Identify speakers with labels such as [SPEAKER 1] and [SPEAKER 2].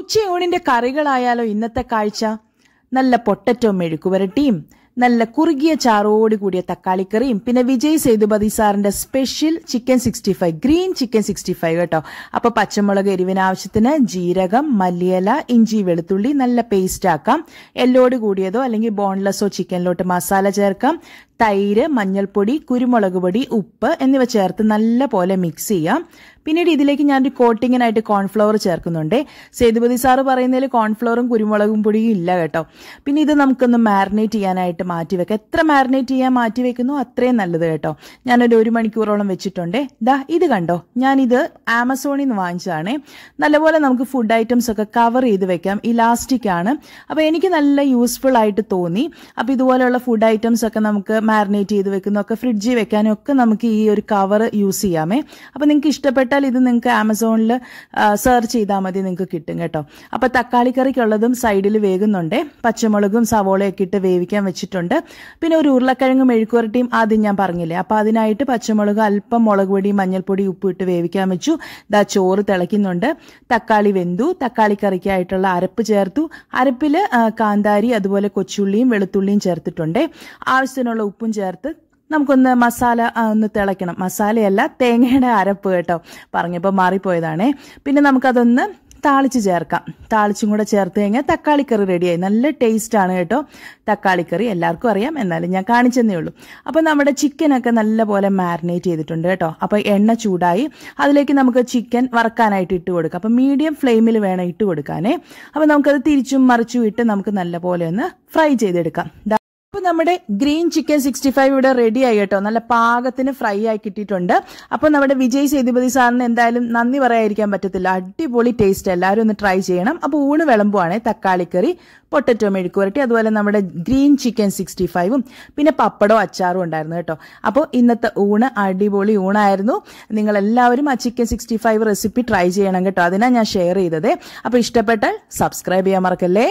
[SPEAKER 1] ഉച്ചയൂണിൻ്റെ കറികളായാലോ ഇന്നത്തെ കാഴ്ച നല്ല പൊട്ടറ്റോ മെഴുക്കുവരട്ടിയും നല്ല കുറുകിയ ചാറോടി കൂടിയ തക്കാളിക്കറിയും പിന്നെ വിജയ് സേതുപതി സാറിന്റെ special chicken sixty five green chicken sixty five കേട്ടോ അപ്പോൾ പച്ചമുളക് എരിവിനാവശ്യത്തിന് ജീരകം മല്ലിയില ഇഞ്ചി വെളുത്തുള്ളി നല്ല പേസ്റ്റ് ആക്കാം എല്ലോട് കൂടിയതോ അല്ലെങ്കിൽ ബോൺലെസ്സോ ചിക്കനിലോട്ട് മസാല ചേർക്കാം തൈര് മഞ്ഞൾപ്പൊടി കുരുമുളക് പൊടി ഉപ്പ് എന്നിവ ചേർത്ത് നല്ല പോലെ മിക്സ് ചെയ്യാം പിന്നീട് ഇതിലേക്ക് ഞാനൊരു കോട്ടിങ്ങിനായിട്ട് കോൺഫ്ലവർ ചേർക്കുന്നുണ്ട് സേതുപതി സാറ് പറയുന്നതിൽ കോൺഫ്ലവറും കുരുമുളകും പൊടിയും ഇല്ല കേട്ടോ പിന്നെ ഇത് നമുക്കൊന്ന് മാരിനേറ്റ് ചെയ്യാനായിട്ട് മാറ്റി വെക്കാം എത്ര മാരിനേറ്റ് ചെയ്യാൻ മാറ്റി വെക്കുന്നു അത്രയും നല്ലത് കേട്ടോ ഞാനൊരു ഒരു മണിക്കൂറോളം വെച്ചിട്ടുണ്ട് ദാ ഇത് കണ്ടോ ഞാനിത് ആമസോണിൽ നിന്ന് വാങ്ങിച്ചതാണ് നല്ലപോലെ നമുക്ക് ഫുഡ് ഐറ്റംസ് ഒക്കെ കവർ ചെയ്ത് വെക്കാം ഇലാസ്റ്റിക് ആണ് അപ്പോൾ എനിക്ക് നല്ല യൂസ്ഫുൾ ആയിട്ട് തോന്നി അപ്പോൾ ഇതുപോലെയുള്ള ഫുഡ് ഐറ്റംസ് ഒക്കെ നമുക്ക് മാറിനേറ്റ് ചെയ്ത് വെക്കുന്നതും ഒക്കെ ഫ്രിഡ്ജിൽ വെക്കാനും ഒക്കെ നമുക്ക് ഈ ഒരു കവർ യൂസ് ചെയ്യാമേ അപ്പോൾ നിങ്ങൾക്ക് ഇഷ്ടപ്പെട്ടാൽ ഇത് നിങ്ങൾക്ക് ആമസോണിൽ സെർച്ച് ചെയ്താൽ മതി നിങ്ങൾക്ക് കിട്ടും കേട്ടോ അപ്പോൾ തക്കാളി കറിക്കുള്ളതും സൈഡിൽ വേകുന്നുണ്ട് പച്ചമുളകും സവോളയൊക്കെ ഇട്ട് വേവിക്കാൻ വെച്ചിട്ടുണ്ട് പിന്നെ ഒരു ഉരുളക്കിഴങ്ങ് മെഴുക്കുരട്ടിയും ആദ്യം ഞാൻ പറഞ്ഞില്ലേ അപ്പോൾ അതിനായിട്ട് പച്ചമുളക് അല്പം മുളക് പൊടി മഞ്ഞൾപ്പൊടി ഉപ്പ് ഇട്ട് വേവിക്കാൻ വെച്ചു ദാ ചോറ് തിളയ്ക്കുന്നുണ്ട് തക്കാളി വെന്തു തക്കാളി കറിക്കായിട്ടുള്ള അരപ്പ് ചേർത്തു അരപ്പിൽ കാന്താരി അതുപോലെ കൊച്ചുള്ളിയും വെളുത്തുള്ളിയും ചേർത്തിട്ടുണ്ട് ആവശ്യത്തിനുള്ള ഉപ്പ് ഉപ്പും ചേർത്ത് നമുക്കൊന്ന് മസാല ഒന്ന് തിളയ്ക്കണം മസാലയല്ല തേങ്ങയുടെ അരപ്പ് കേട്ടോ പറഞ്ഞപ്പോൾ മാറിപ്പോയതാണേ പിന്നെ നമുക്കതൊന്ന് താളിച്ച് ചേർക്കാം താളിച്ചും കൂടെ ചേർത്ത് കഴിഞ്ഞാൽ തക്കാളിക്കറി റെഡിയായി നല്ല ടേസ്റ്റാണ് കേട്ടോ തക്കാളിക്കറി എല്ലാവർക്കും അറിയാം എന്നാലും ഞാൻ കാണിച്ചെന്നേ ഉള്ളൂ അപ്പോൾ നമ്മുടെ ചിക്കനൊക്കെ നല്ലപോലെ മാരിനേറ്റ് ചെയ്തിട്ടുണ്ട് കേട്ടോ അപ്പോൾ എണ്ണ ചൂടായി അതിലേക്ക് നമുക്ക് ചിക്കൻ വറക്കാനായിട്ട് ഇട്ട് കൊടുക്കാം അപ്പോൾ മീഡിയം ഫ്ലെയിമിൽ വേണം ഇട്ട് കൊടുക്കാനേ അപ്പോൾ നമുക്കത് തിരിച്ചും മറിച്ചും ഇട്ട് നമുക്ക് നല്ലപോലെ ഒന്ന് ഫ്രൈ ചെയ്തെടുക്കാം അപ്പോൾ നമ്മുടെ ഗ്രീൻ ചിക്കൻ സിക്സ്റ്റി ഫൈവ് ഇവിടെ റെഡി ആയി കേട്ടോ നല്ല പാകത്തിന് ഫ്രൈ ആയി കിട്ടിയിട്ടുണ്ട് അപ്പോൾ നമ്മുടെ വിജയ് സേതുപതി സാറിന് എന്തായാലും നന്ദി പറയാതിരിക്കാൻ പറ്റത്തില്ല അടിപൊളി ടേസ്റ്റ് എല്ലാവരും ഒന്ന് ട്രൈ ചെയ്യണം അപ്പോൾ ഊണ് വിളമ്പുവാണ് തക്കാളിക്കറി പൊട്ടറ്റോ മെഴുക്കുവരട്ടി അതുപോലെ നമ്മുടെ ഗ്രീൻ ചിക്കൻ സിക്സ്റ്റി ഫൈവും പിന്നെ പപ്പടോ അച്ചാറും ഉണ്ടായിരുന്നു കേട്ടോ അപ്പോൾ ഇന്നത്തെ ഊണ് അടിപൊളി ഊണായിരുന്നു നിങ്ങളെല്ലാവരും ആ chicken sixty five recipe try ചെയ്യണം കേട്ടോ അതിനാണ് ഞാൻ ഷെയർ ചെയ്തത് അപ്പോൾ ഇഷ്ടപ്പെട്ടാൽ സബ്സ്ക്രൈബ് ചെയ്യാൻ മറക്കല്ലേ